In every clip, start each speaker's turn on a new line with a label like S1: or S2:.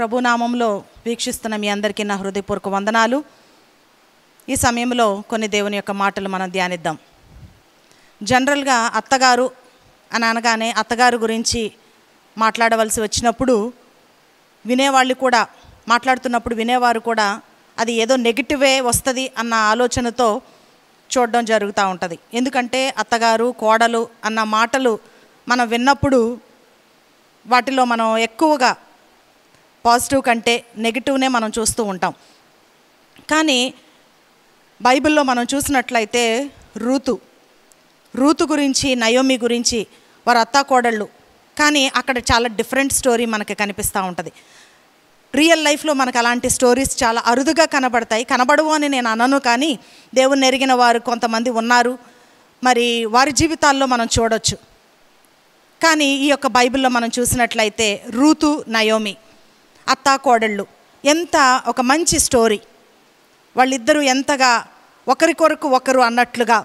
S1: ప్రభునామంలో వీక్షిస్తున్న మీ అందరికీ నా హృదయపూర్వక వందనాలు ఈ సమయంలో కొన్ని దేవుని యొక్క మాటలు మనం ధ్యానిద్దాం జనరల్గా అత్తగారు అని అనగానే అత్తగారు గురించి మాట్లాడవలసి వచ్చినప్పుడు వినేవాళ్ళు కూడా మాట్లాడుతున్నప్పుడు వినేవారు కూడా అది ఏదో నెగిటివే వస్తుంది అన్న ఆలోచనతో చూడడం జరుగుతూ ఉంటుంది ఎందుకంటే అత్తగారు కోడలు అన్న మాటలు మనం విన్నప్పుడు వాటిలో మనం ఎక్కువగా పాజిటివ్ కంటే నెగిటివ్నే మనం చూస్తూ ఉంటాం కానీ బైబిల్లో మనం చూసినట్లయితే రూతు రూతు గురించి నయోమి గురించి వారు అత్తాకోడళ్ళు కానీ అక్కడ చాలా డిఫరెంట్ స్టోరీ మనకి కనిపిస్తూ ఉంటుంది రియల్ లైఫ్లో మనకు అలాంటి స్టోరీస్ చాలా అరుదుగా కనబడతాయి కనబడవు అని నేను అనను కానీ దేవుని ఎరిగిన వారు కొంతమంది ఉన్నారు మరి వారి జీవితాల్లో మనం చూడొచ్చు కానీ ఈ యొక్క బైబిల్లో మనం చూసినట్లయితే రూతు నయోమి అత్తా కోడళ్ళు ఎంత ఒక మంచి స్టోరీ వాళ్ళిద్దరూ ఎంతగా ఒకరి కొరకు ఒకరు అన్నట్లుగా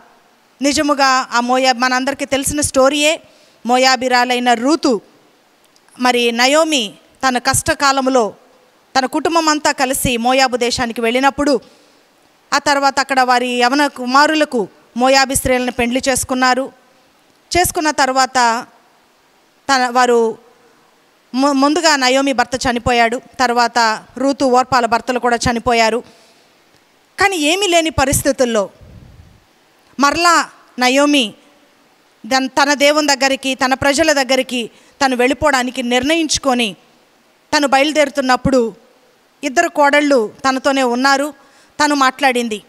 S1: నిజముగా ఆ మోయా మనందరికీ తెలిసిన స్టోరీయే మోయాబిరాలైన రూతు మరి నయోమి తన కష్టకాలంలో తన కుటుంబం అంతా కలిసి మోయాబు దేశానికి వెళ్ళినప్పుడు ఆ తర్వాత అక్కడ వారి యవన కుమారులకు మోయాబి స్త్రీలను పెండ్లి చేసుకున్నారు చేసుకున్న తర్వాత తన వారు ముందుగా నయోమి భర్త చనిపోయాడు తర్వాత రూతు ఓర్పాల భర్తలు కూడా చనిపోయారు కానీ ఏమీ లేని పరిస్థితుల్లో మరలా నయోమి దన్ తన దేవుని దగ్గరికి తన ప్రజల దగ్గరికి తను వెళ్ళిపోవడానికి నిర్ణయించుకొని తను బయలుదేరుతున్నప్పుడు ఇద్దరు కోడళ్ళు తనతోనే ఉన్నారు తను మాట్లాడింది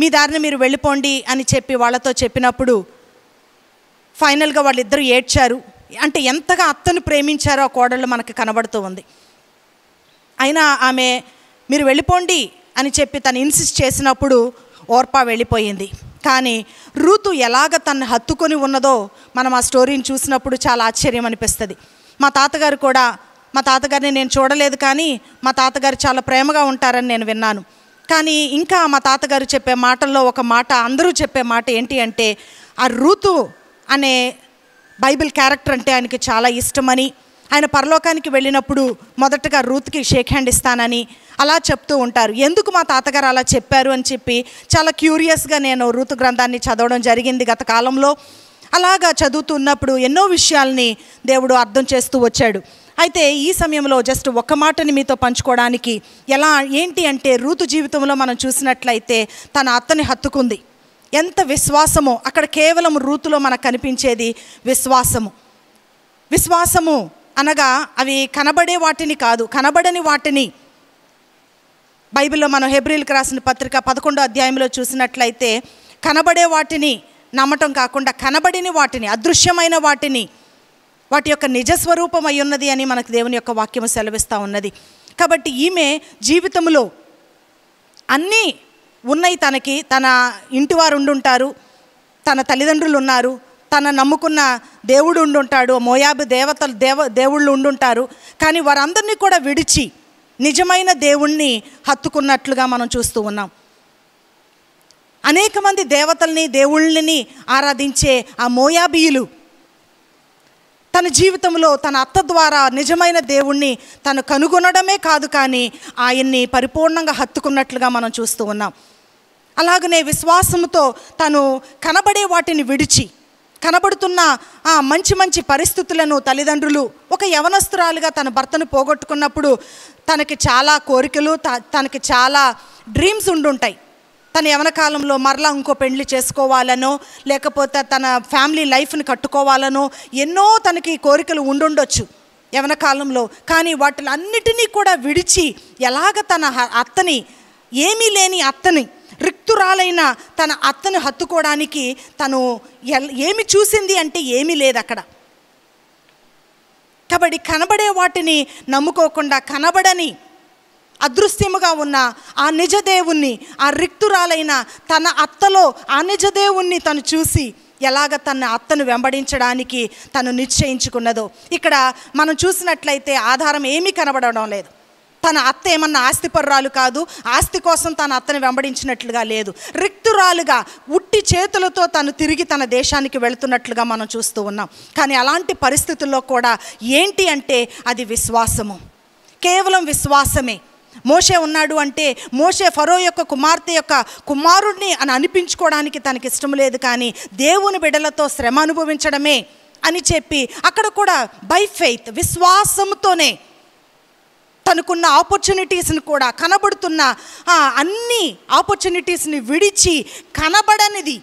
S1: మీ దారిని మీరు వెళ్ళిపోండి అని చెప్పి వాళ్ళతో చెప్పినప్పుడు ఫైనల్గా వాళ్ళిద్దరూ ఏడ్చారు అంటే ఎంతగా అత్తను ప్రేమించారో కోడళ్ళు మనకు కనబడుతూ ఉంది అయినా ఆమె మీరు వెళ్ళిపోండి అని చెప్పి తను ఇన్సిస్ట్ చేసినప్పుడు ఓర్పా వెళ్ళిపోయింది కానీ రూతు ఎలాగ తను హత్తుకొని ఉన్నదో మనం ఆ స్టోరీని చూసినప్పుడు చాలా ఆశ్చర్యం అనిపిస్తుంది మా తాతగారు కూడా మా తాతగారిని నేను చూడలేదు కానీ మా తాతగారు చాలా ప్రేమగా ఉంటారని నేను విన్నాను కానీ ఇంకా మా తాతగారు చెప్పే మాటల్లో ఒక మాట అందరూ చెప్పే మాట ఏంటి అంటే ఆ రూతు అనే బైబిల్ క్యారెక్టర్ అంటే ఆయనకి చాలా ఇష్టమని ఆయన పరలోకానికి వెళ్ళినప్పుడు మొదటగా రూత్కి షేక్ హ్యాండ్ ఇస్తానని అలా చెప్తూ ఉంటారు ఎందుకు మా తాతగారు అలా చెప్పారు అని చెప్పి చాలా క్యూరియస్గా నేను రూతు గ్రంథాన్ని చదవడం జరిగింది గత కాలంలో అలాగా చదువుతున్నప్పుడు ఎన్నో విషయాల్ని దేవుడు అర్థం చేస్తూ వచ్చాడు అయితే ఈ సమయంలో జస్ట్ ఒక మాటని మీతో పంచుకోవడానికి ఎలా ఏంటి అంటే రూతు జీవితంలో మనం చూసినట్లయితే తన అత్తని హత్తుకుంది ఎంత విశ్వాసమో అక్కడ కేవలం రూతులో మనకు కనిపించేది విశ్వాసము విశ్వాసము అనగా అవి కనబడే వాటిని కాదు కనబడని వాటిని బైబిల్లో మనం హెబ్రిల్కి రాసిన పత్రిక పదకొండో అధ్యాయంలో చూసినట్లయితే కనబడే వాటిని నమ్మటం కాకుండా కనబడిన వాటిని అదృశ్యమైన వాటిని వాటి యొక్క నిజస్వరూపం అయి ఉన్నది అని మనకు దేవుని యొక్క వాక్యము సెలవిస్తూ ఉన్నది కాబట్టి ఈమె జీవితంలో అన్నీ ఉన్నాయి తనకి తన ఇంటివారు ఉండుంటారు తన తల్లిదండ్రులు ఉన్నారు తన నమ్ముకున్న దేవుడు ఉండుంటాడు మోయాబు దేవతలు దేవ దేవుళ్ళు ఉండుంటారు కానీ వారందరినీ కూడా విడిచి నిజమైన దేవుణ్ణి హత్తుకున్నట్లుగా మనం చూస్తూ ఉన్నాం అనేక మంది దేవతల్ని దేవుళ్ళని ఆరాధించే ఆ మోయాబీయులు తన జీవితంలో తన అత్త ద్వారా నిజమైన దేవుణ్ణి తను కనుగొనడమే కాదు కానీ ఆయన్ని పరిపూర్ణంగా హత్తుకున్నట్లుగా మనం చూస్తూ ఉన్నాం అలాగనే విశ్వాసంతో తను కనబడే వాటిని విడిచి కనబడుతున్న ఆ మంచి మంచి పరిస్థితులను తల్లిదండ్రులు ఒక యవనస్తురాలుగా తన భర్తను పోగొట్టుకున్నప్పుడు తనకి చాలా కోరికలు తనకి చాలా డ్రీమ్స్ ఉండుంటాయి తన యవన కాలంలో మరలా ఇంకో పెండ్లి చేసుకోవాలనో లేకపోతే తన ఫ్యామిలీ లైఫ్ని కట్టుకోవాలనో ఎన్నో తనకి కోరికలు ఉండుండొచ్చు యవన కాలంలో కానీ వాటిని అన్నిటినీ కూడా విడిచి ఎలాగ తన అత్తని ఏమీ లేని అత్తని రిక్తురాలైన తన అత్తను హత్తుకోవడానికి తను ఏమి చూసింది అంటే ఏమీ లేదు అక్కడ కాబట్టి కనబడే వాటిని నమ్ముకోకుండా కనబడని అదృశ్యముగా ఉన్న ఆ నిజదేవుణ్ణి ఆ రిక్తురాలైన తన అత్తలో ఆ నిజదేవుణ్ణి తను చూసి ఎలాగ తన అత్తను వెంబడించడానికి తను నిశ్చయించుకున్నదో ఇక్కడ మనం చూసినట్లయితే ఆధారం ఏమీ కనబడడం లేదు తన అత్త ఏమన్నా ఆస్తిపర్రాలు కాదు ఆస్తి కోసం తన అత్తని వెంబడించినట్లుగా లేదు రిక్తురాలుగా ఉట్టి చేతులతో తను తిరిగి తన దేశానికి వెళుతున్నట్లుగా మనం చూస్తూ ఉన్నాం కానీ అలాంటి పరిస్థితుల్లో కూడా ఏంటి అంటే అది విశ్వాసము కేవలం విశ్వాసమే మోషే ఉన్నాడు అంటే మోషే ఫరో యొక్క కుమార్తె యొక్క కుమారుడిని అని అనిపించుకోవడానికి తనకి ఇష్టం లేదు కానీ దేవుని బిడలతో శ్రమ అనుభవించడమే అని చెప్పి అక్కడ కూడా బై ఫెయిత్ విశ్వాసంతోనే తనకున్న ఆపర్చునిటీస్ని కూడా కనబడుతున్న అన్ని ఆపర్చునిటీస్ని విడిచి కనబడనిది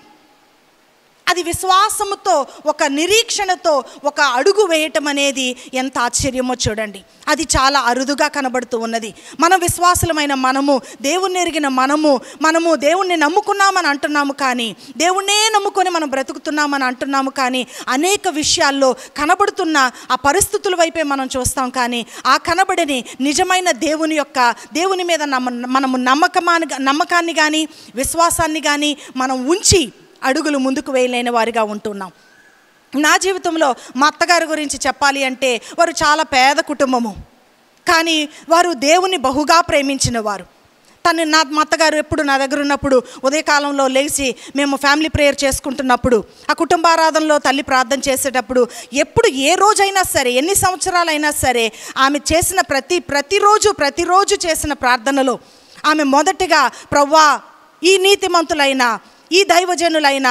S1: అది విశ్వాసముతో ఒక నిరీక్షణతో ఒక అడుగు వేయటం అనేది ఎంత ఆశ్చర్యమో చూడండి అది చాలా అరుదుగా కనబడుతూ ఉన్నది మన విశ్వాసులమైన మనము దేవుణ్ణి ఎరిగిన మనము మనము దేవుణ్ణి నమ్ముకున్నామని అంటున్నాము కానీ దేవుణ్ణే నమ్ముకొని మనం బ్రతుకుతున్నామని అంటున్నాము కానీ అనేక విషయాల్లో కనబడుతున్న ఆ పరిస్థితుల వైపే మనం చూస్తాం కానీ ఆ కనబడని నిజమైన దేవుని యొక్క దేవుని మీద నమ్మ మనము నమ్మకమాని నమ్మకాన్ని కానీ విశ్వాసాన్ని కానీ మనం ఉంచి అడుగులు ముందుకు వేయలేని వారిగా ఉంటున్నాం నా జీవితంలో మా అత్తగారి గురించి చెప్పాలి అంటే వారు చాలా పేద కుటుంబము కానీ వారు దేవుని బహుగా ప్రేమించిన వారు తను నా మా అత్తగారు ఎప్పుడు నా దగ్గర ఉన్నప్పుడు ఉదయకాలంలో లేచి మేము ఫ్యామిలీ ప్రేయర్ చేసుకుంటున్నప్పుడు ఆ కుటుంబారాధనలో తల్లి ప్రార్థన చేసేటప్పుడు ఎప్పుడు ఏ రోజైనా సరే ఎన్ని సంవత్సరాలైనా సరే ఆమె చేసిన ప్రతి ప్రతిరోజు ప్రతిరోజు చేసిన ప్రార్థనలో ఆమె మొదటిగా ప్రవ్వా ఈ నీతిమంతులైన ఈ దైవజనులైన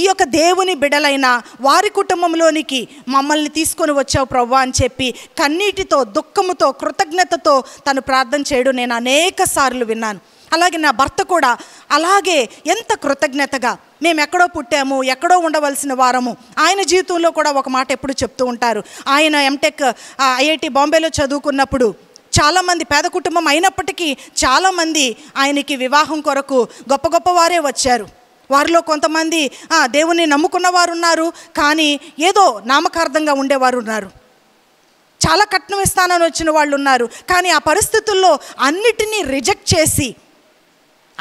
S1: ఈ యొక్క దేవుని బిడలైన వారి కుటుంబంలోనికి మమ్మల్ని తీసుకొని వచ్చావు ప్రవ్వ అని చెప్పి కన్నీటితో దుఃఖముతో కృతజ్ఞతతో తను ప్రార్థన చేయడం నేను అనేక సార్లు విన్నాను అలాగే నా భర్త కూడా అలాగే ఎంత కృతజ్ఞతగా మేము ఎక్కడో పుట్టాము ఎక్కడో ఉండవలసిన వారము ఆయన జీవితంలో కూడా ఒక మాట ఎప్పుడు చెప్తూ ఉంటారు ఆయన ఎంటెక్ ఐఐటి బాంబేలో చదువుకున్నప్పుడు చాలామంది పేద కుటుంబం అయినప్పటికీ చాలామంది ఆయనకి వివాహం కొరకు గొప్ప గొప్ప వారే వచ్చారు వారిలో కొంతమంది దేవుణ్ణి నమ్ముకున్న వారు ఉన్నారు కానీ ఏదో నామకార్థంగా ఉండేవారు ఉన్నారు చాలా కట్నం ఇస్తానని వచ్చిన వాళ్ళు ఉన్నారు కానీ ఆ పరిస్థితుల్లో అన్నిటినీ రిజెక్ట్ చేసి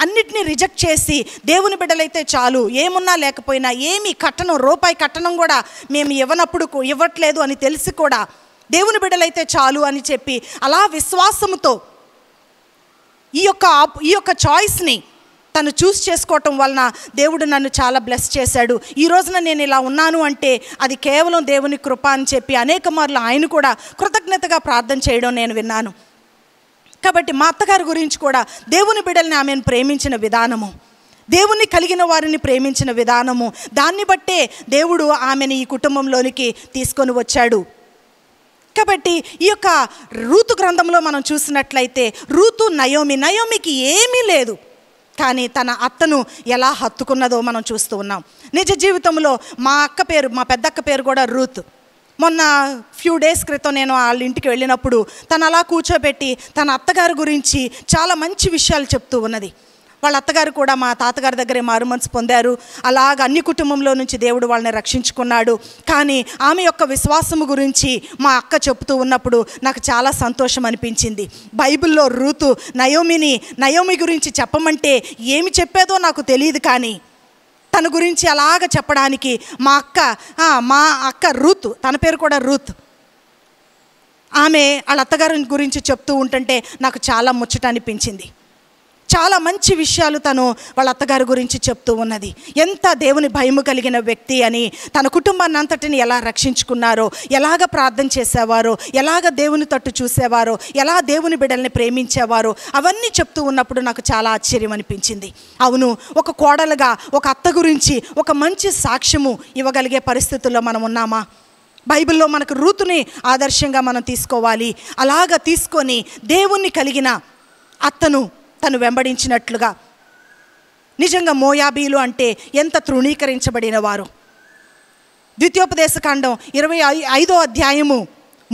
S1: అన్నిటినీ రిజెక్ట్ చేసి దేవుని బిడ్డలైతే చాలు ఏమున్నా లేకపోయినా ఏమి కట్టణం రూపాయి కట్టణం కూడా మేము ఇవ్వనప్పుడు ఇవ్వట్లేదు అని తెలిసి కూడా దేవుని బిడ్డలైతే చాలు అని చెప్పి అలా విశ్వాసముతో ఈ యొక్క ఈ యొక్క చాయిస్ని తను చూస్ చేసుకోవటం వలన దేవుడు నన్ను చాలా బ్లెస్ చేశాడు ఈ రోజున నేను ఇలా ఉన్నాను అంటే అది కేవలం దేవుని కృప అని చెప్పి అనేక మార్లు ఆయన కూడా కృతజ్ఞతగా ప్రార్థన చేయడం నేను విన్నాను కాబట్టి మా అత్తగారి గురించి కూడా దేవుని బిడ్డల్ని ఆమెను ప్రేమించిన విధానము దేవుని కలిగిన వారిని ప్రేమించిన విధానము దాన్ని బట్టే దేవుడు ఆమెను ఈ కుటుంబంలోనికి తీసుకొని వచ్చాడు కాబట్టి ఈ యొక్క రూతు గ్రంథంలో మనం చూసినట్లయితే రూతు నయోమి నయోమికి ఏమీ లేదు కానీ తన అత్తను ఎలా హత్తుకున్నదో మనం చూస్తూ ఉన్నాం నిజ జీవితంలో మా అక్క పేరు మా పెద్దక్క పేరు కూడా రూత్ మొన్న ఫ్యూ డేస్ క్రితం నేను వాళ్ళ ఇంటికి వెళ్ళినప్పుడు తను అలా కూర్చోబెట్టి తన అత్తగారి గురించి చాలా మంచి విషయాలు చెప్తూ ఉన్నది వాళ్ళ అత్తగారు కూడా మా తాతగారి దగ్గరే మారు మనసు పొందారు అలాగ అన్ని కుటుంబంలో నుంచి దేవుడు వాళ్ళని రక్షించుకున్నాడు కానీ ఆమె యొక్క విశ్వాసము గురించి మా అక్క చెబుతూ ఉన్నప్పుడు నాకు చాలా సంతోషం అనిపించింది బైబిల్లో రూతు నయోమిని నయోమి గురించి చెప్పమంటే ఏమి చెప్పేదో నాకు తెలియదు కానీ తన గురించి అలాగ చెప్పడానికి మా అక్క మా అక్క రూత్ తన పేరు కూడా రూత్ ఆమె వాళ్ళ అత్తగారి గురించి చెప్తూ ఉంటుంటే నాకు చాలా ముచ్చట అనిపించింది చాలా మంచి విషయాలు తను వాళ్ళ అత్తగారి గురించి చెప్తూ ఉన్నది ఎంత దేవుని భయము కలిగిన వ్యక్తి అని తన కుటుంబాన్ని అంతటిని ఎలా రక్షించుకున్నారో ఎలాగ ప్రార్థన చేసేవారో ఎలాగ దేవుని తట్టు చూసేవారో ఎలా దేవుని బిడల్ని ప్రేమించేవారో అవన్నీ చెప్తూ ఉన్నప్పుడు నాకు చాలా ఆశ్చర్యం అనిపించింది అవును ఒక కోడలుగా ఒక అత్త గురించి ఒక మంచి సాక్ష్యము ఇవ్వగలిగే పరిస్థితుల్లో మనం ఉన్నామా బైబిల్లో మనకు రూతుని ఆదర్శంగా మనం తీసుకోవాలి అలాగ తీసుకొని దేవుణ్ణి కలిగిన అత్తను తను వెంబడించినట్లుగా నిజంగా మోయాబీలు అంటే ఎంత తృణీకరించబడిన వారు ద్వితీయోపదేశకాండం ఇరవై ఐదో అధ్యాయము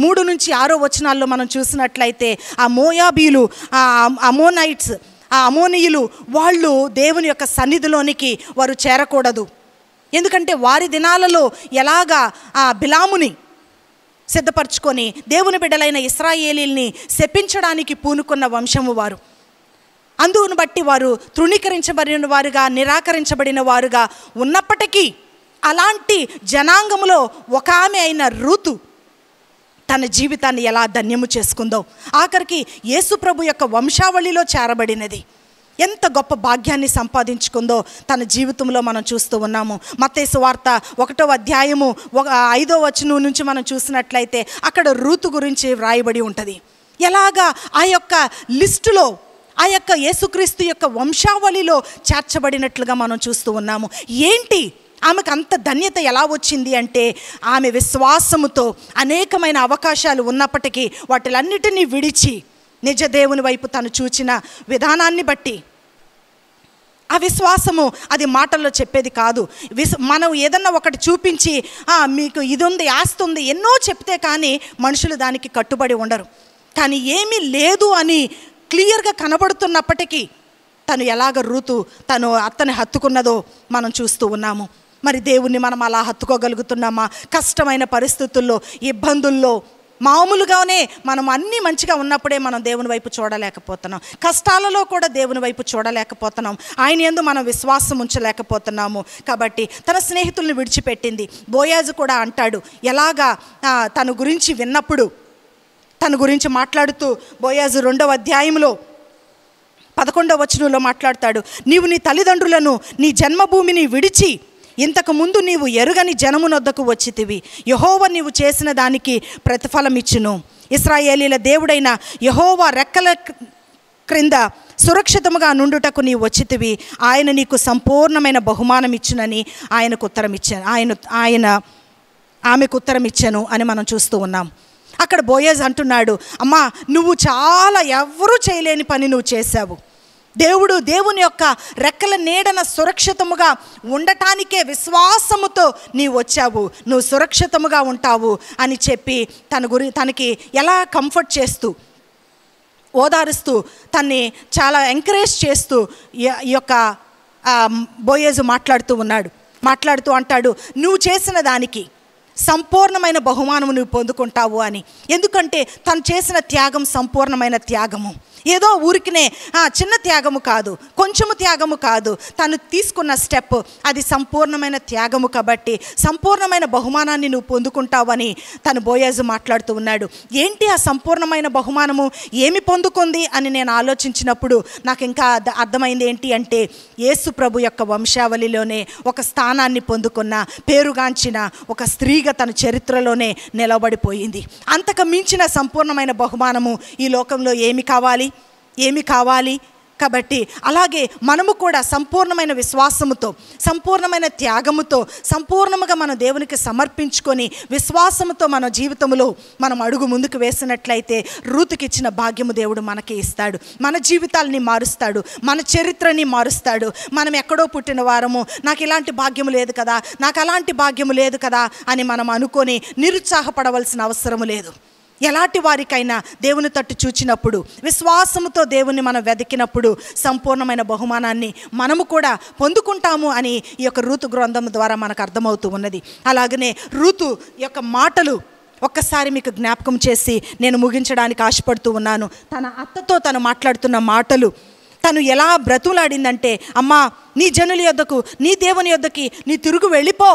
S1: మూడు నుంచి ఆరో వచనాల్లో మనం చూసినట్లయితే ఆ మోయాబీలు ఆ అమోనైట్స్ ఆ అమోనియులు వాళ్ళు దేవుని యొక్క సన్నిధిలోనికి వారు చేరకూడదు ఎందుకంటే వారి దినాలలో ఎలాగా ఆ బిలాముని సిద్ధపరచుకొని దేవుని బిడ్డలైన ఇస్రాయేలీల్ని శపించడానికి పూనుకున్న వంశము వారు అందువును బట్టి వారు తృణీకరించబడిన వారుగా నిరాకరించబడిన వారుగా ఉన్నప్పటికీ అలాంటి జనాంగంలో ఒక ఆమె అయిన రూతు తన జీవితాన్ని ఎలా ధన్యము చేసుకుందో ఆఖరికి యేసుప్రభు యొక్క వంశావళిలో చేరబడినది ఎంత గొప్ప భాగ్యాన్ని సంపాదించుకుందో తన జీవితంలో మనం చూస్తూ ఉన్నాము మతేసు వార్త ఒకటో అధ్యాయము ఒక ఐదో వచనం నుంచి మనం చూసినట్లయితే అక్కడ రూతు గురించి వ్రాయబడి ఉంటుంది ఎలాగా ఆ యొక్క లిస్టులో ఆ యొక్క యేసుక్రీస్తు యొక్క వంశావళిలో చేర్చబడినట్లుగా మనం చూస్తూ ఉన్నాము ఏంటి ఆమెకు అంత ధన్యత ఎలా వచ్చింది అంటే ఆమె విశ్వాసముతో అనేకమైన అవకాశాలు ఉన్నప్పటికీ వాటిలన్నిటినీ విడిచి నిజ దేవుని వైపు తను చూచిన విధానాన్ని బట్టి ఆ విశ్వాసము అది మాటల్లో చెప్పేది కాదు విశ్ మనం ఏదన్నా ఒకటి చూపించి మీకు ఇది ఉంది ఆస్తి ఉంది ఎన్నో చెప్తే కానీ మనుషులు దానికి కట్టుబడి ఉండరు కానీ ఏమీ లేదు అని క్లియర్గా కనబడుతున్నప్పటికీ తను ఎలాగ రూతు తను అత్తని హత్తుకున్నదో మనం చూస్తూ ఉన్నాము మరి దేవుణ్ణి మనం అలా హత్తుకోగలుగుతున్నామా కష్టమైన పరిస్థితుల్లో ఇబ్బందుల్లో మామూలుగానే మనం అన్నీ మంచిగా ఉన్నప్పుడే మనం దేవుని వైపు చూడలేకపోతున్నాం కష్టాలలో కూడా దేవుని వైపు చూడలేకపోతున్నాం ఆయన ఎందు మనం విశ్వాసం ఉంచలేకపోతున్నాము కాబట్టి తన స్నేహితుల్ని విడిచిపెట్టింది బోయాజు కూడా అంటాడు ఎలాగా తన గురించి విన్నప్పుడు తన గురించి మాట్లాడుతూ బోయాజు రెండవ అధ్యాయంలో పదకొండవ వచనంలో మాట్లాడతాడు నీవు నీ తల్లిదండ్రులను నీ జన్మభూమిని విడిచి ఇంతకుముందు నీవు ఎరుగని జనమునొద్దకు వచ్చితివి యహోవ నీవు చేసిన దానికి ప్రతిఫలం ఇచ్చును ఇస్రాయేలీల దేవుడైన యహోవ రెక్కల క్రింద సురక్షితముగా నుండుటకు నీ వచ్చితివి ఆయన నీకు సంపూర్ణమైన బహుమానం ఇచ్చునని ఆయనకు ఉత్తరం ఇచ్చాను ఆయన ఆయన ఆమెకు ఉత్తరం ఇచ్చాను అని మనం చూస్తూ ఉన్నాం అక్కడ బోయజ్ అంటున్నాడు అమ్మా నువ్వు చాలా ఎవరూ చేయలేని పని నువ్వు చేశావు దేవుడు దేవుని యొక్క రెక్కల నీడన సురక్షితముగా ఉండటానికే విశ్వాసముతో నీ వచ్చావు నువ్వు సురక్షితముగా ఉంటావు అని చెప్పి తన గురి తనకి ఎలా కంఫర్ట్ చేస్తూ ఓదారుస్తూ తన్ని చాలా ఎంకరేజ్ చేస్తూ ఈ యొక్క బోయేజు మాట్లాడుతూ ఉన్నాడు మాట్లాడుతూ అంటాడు నువ్వు చేసిన దానికి సంపూర్ణమైన బహుమానము నువ్వు పొందుకుంటావు అని ఎందుకంటే తను చేసిన త్యాగం సంపూర్ణమైన త్యాగము ఏదో ఊరికినే చిన్న త్యాగము కాదు కొంచెము త్యాగము కాదు తను తీసుకున్న స్టెప్ అది సంపూర్ణమైన త్యాగము కాబట్టి సంపూర్ణమైన బహుమానాన్ని నువ్వు పొందుకుంటావని తను బోయాజు మాట్లాడుతూ ఉన్నాడు ఏంటి ఆ సంపూర్ణమైన బహుమానము ఏమి పొందుకుంది అని నేను ఆలోచించినప్పుడు నాకు ఇంకా అర్థమైంది ఏంటి అంటే యేసు ప్రభు యొక్క వంశావళిలోనే ఒక స్థానాన్ని పొందుకున్న పేరుగాంచిన ఒక స్త్రీగా తన చరిత్రలోనే నిలబడిపోయింది అంతకు మించిన సంపూర్ణమైన బహుమానము ఈ లోకంలో ఏమి కావాలి ఏమి కావాలి కాబట్టి అలాగే మనము కూడా సంపూర్ణమైన విశ్వాసముతో సంపూర్ణమైన త్యాగముతో సంపూర్ణముగా మన దేవునికి సమర్పించుకొని విశ్వాసముతో మన జీవితంలో మనం అడుగు ముందుకు వేసినట్లయితే రూతుకిచ్చిన భాగ్యము దేవుడు మనకి ఇస్తాడు మన జీవితాలని మారుస్తాడు మన చరిత్రని మారుస్తాడు మనం ఎక్కడో పుట్టిన వారము నాకు ఇలాంటి భాగ్యము లేదు కదా నాకు అలాంటి భాగ్యము లేదు కదా అని మనం అనుకొని నిరుత్సాహపడవలసిన అవసరము లేదు ఎలాంటి వారికైనా దేవుని తట్టు చూచినప్పుడు విశ్వాసముతో దేవుని మనం వెతికినప్పుడు సంపూర్ణమైన బహుమానాన్ని మనము కూడా పొందుకుంటాము అని ఈ యొక్క ఋతు గ్రంథం ద్వారా మనకు అర్థమవుతూ ఉన్నది అలాగనే ఋతు యొక్క మాటలు ఒక్కసారి మీకు జ్ఞాపకం చేసి నేను ముగించడానికి ఆశపడుతూ ఉన్నాను తన అత్తతో తను మాట్లాడుతున్న మాటలు తను ఎలా బ్రతులాడిందంటే అమ్మా నీ జనుల యొద్దకు నీ దేవుని యొద్దకి నీ తిరుగు వెళ్ళిపో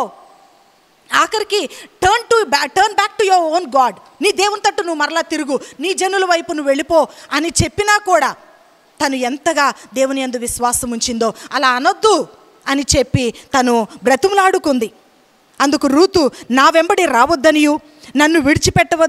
S1: ఆఖరికి turn to turn back to your own god నీ దేవుని తట్టు నువ్వు మరలా తిరుగు నీ జనుల వైపు నువ్వు వెళ్ళిపో అని చెప్పినా కూడా తను ఎంతగా దేవుని ఎందు విశ్వాసం ఉంచిందో అలా అనొద్దు అని చెప్పి తను బ్రతుములాడుకుంది అందుకు రూతు నా వెంబడి రావద్దనియు నన్ను విడిచిపెట్టవ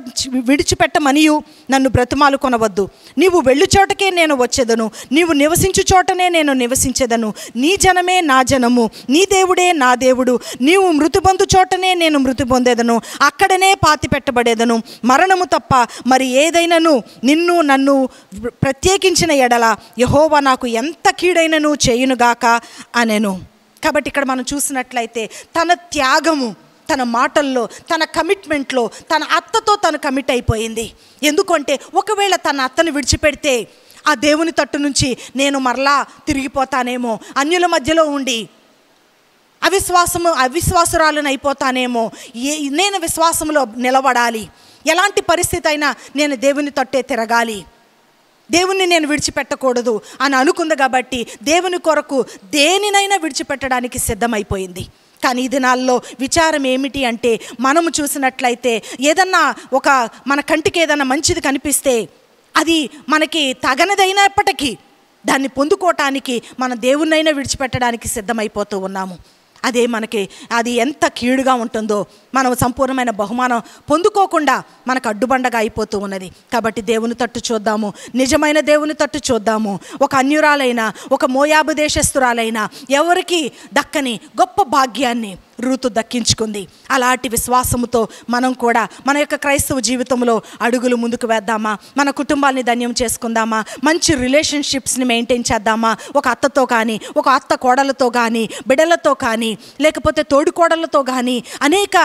S1: విడిచిపెట్టమనియు నన్ను బ్రతిమాలు కొనవద్దు నీవు వెళ్ళు చోటకే నేను వచ్చేదను నీవు నివసించు చోటనే నేను నివసించేదను నీ జనమే నా జనము నీ దేవుడే నా దేవుడు నీవు మృతి పొందు చోటనే నేను మృతి పొందేదను అక్కడనే పాతి పెట్టబడేదను మరణము తప్ప మరి ఏదైనాను నిన్ను నన్ను ప్రత్యేకించిన ఎడల యహోవా నాకు ఎంత కీడైనను చేయునుగాక అనెను కాబట్టి ఇక్కడ మనం చూసినట్లయితే తన త్యాగము తన మాటల్లో తన కమిట్మెంట్లో తన అత్తతో తను కమిట్ అయిపోయింది ఎందుకంటే ఒకవేళ తన అత్తను విడిచిపెడితే ఆ దేవుని తట్టు నుంచి నేను మరలా తిరిగిపోతానేమో అన్యుల మధ్యలో ఉండి అవిశ్వాసము అవిశ్వాసురాలను అయిపోతానేమో ఏ నేను విశ్వాసంలో నిలబడాలి ఎలాంటి పరిస్థితి అయినా నేను దేవుని తట్టే తిరగాలి దేవుణ్ణి నేను విడిచిపెట్టకూడదు అని అనుకుంది కాబట్టి దేవుని కొరకు దేనినైనా విడిచిపెట్టడానికి సిద్ధమైపోయింది కానీ ఈ దినాల్లో విచారం ఏమిటి అంటే మనము చూసినట్లయితే ఏదన్నా ఒక మన కంటికి ఏదన్నా మంచిది కనిపిస్తే అది మనకి తగనదైనప్పటికీ దాన్ని పొందుకోవటానికి మన దేవుణ్ణైనా విడిచిపెట్టడానికి సిద్ధమైపోతూ ఉన్నాము అదే మనకి అది ఎంత కీడుగా ఉంటుందో మనం సంపూర్ణమైన బహుమానం పొందుకోకుండా మనకు అడ్డుబండగా అయిపోతూ ఉన్నది కాబట్టి దేవుని తట్టు చూద్దాము నిజమైన దేవుని తట్టు చూద్దాము ఒక అన్యురాలైన ఒక మోయాబు దేశస్తురాలైన ఎవరికి దక్కని గొప్ప భాగ్యాన్ని రూతు దక్కించుకుంది అలాంటి విశ్వాసముతో మనం కూడా మన యొక్క క్రైస్తవ జీవితంలో అడుగులు ముందుకు వేద్దామా మన కుటుంబాన్ని ధన్యం చేసుకుందామా మంచి రిలేషన్షిప్స్ని మెయింటైన్ చేద్దామా ఒక అత్తతో కానీ ఒక అత్త కోడలతో కానీ బిడలతో కానీ లేకపోతే తోడుకోడలతో కానీ అనేక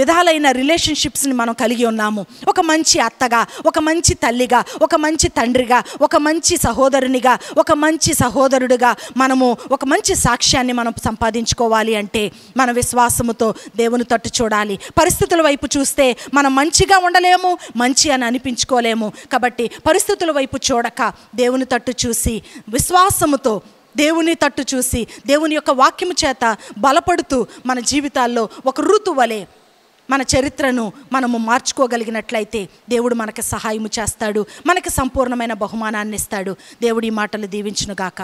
S1: విధాలైన రిలేషన్షిప్స్ని మనం కలిగి ఉన్నాము ఒక మంచి అత్తగా ఒక మంచి తల్లిగా ఒక మంచి తండ్రిగా ఒక మంచి సహోదరునిగా ఒక మంచి సహోదరుడిగా మనము ఒక మంచి సాక్ష్యాన్ని మనం సంపాదించుకోవాలి అంటే మన విశ్వాసం విశ్వాసముతో దేవుని తట్టు చూడాలి పరిస్థితుల వైపు చూస్తే మనం మంచిగా ఉండలేము మంచి అని అనిపించుకోలేము కాబట్టి పరిస్థితుల వైపు చూడక దేవుని తట్టు చూసి విశ్వాసముతో దేవుని తట్టు చూసి దేవుని యొక్క వాక్యము చేత బలపడుతూ మన జీవితాల్లో ఒక వలె మన చరిత్రను మనము మార్చుకోగలిగినట్లయితే దేవుడు మనకు సహాయము చేస్తాడు మనకు సంపూర్ణమైన బహుమానాన్ని ఇస్తాడు దేవుడి మాటలు దీవించునుగాక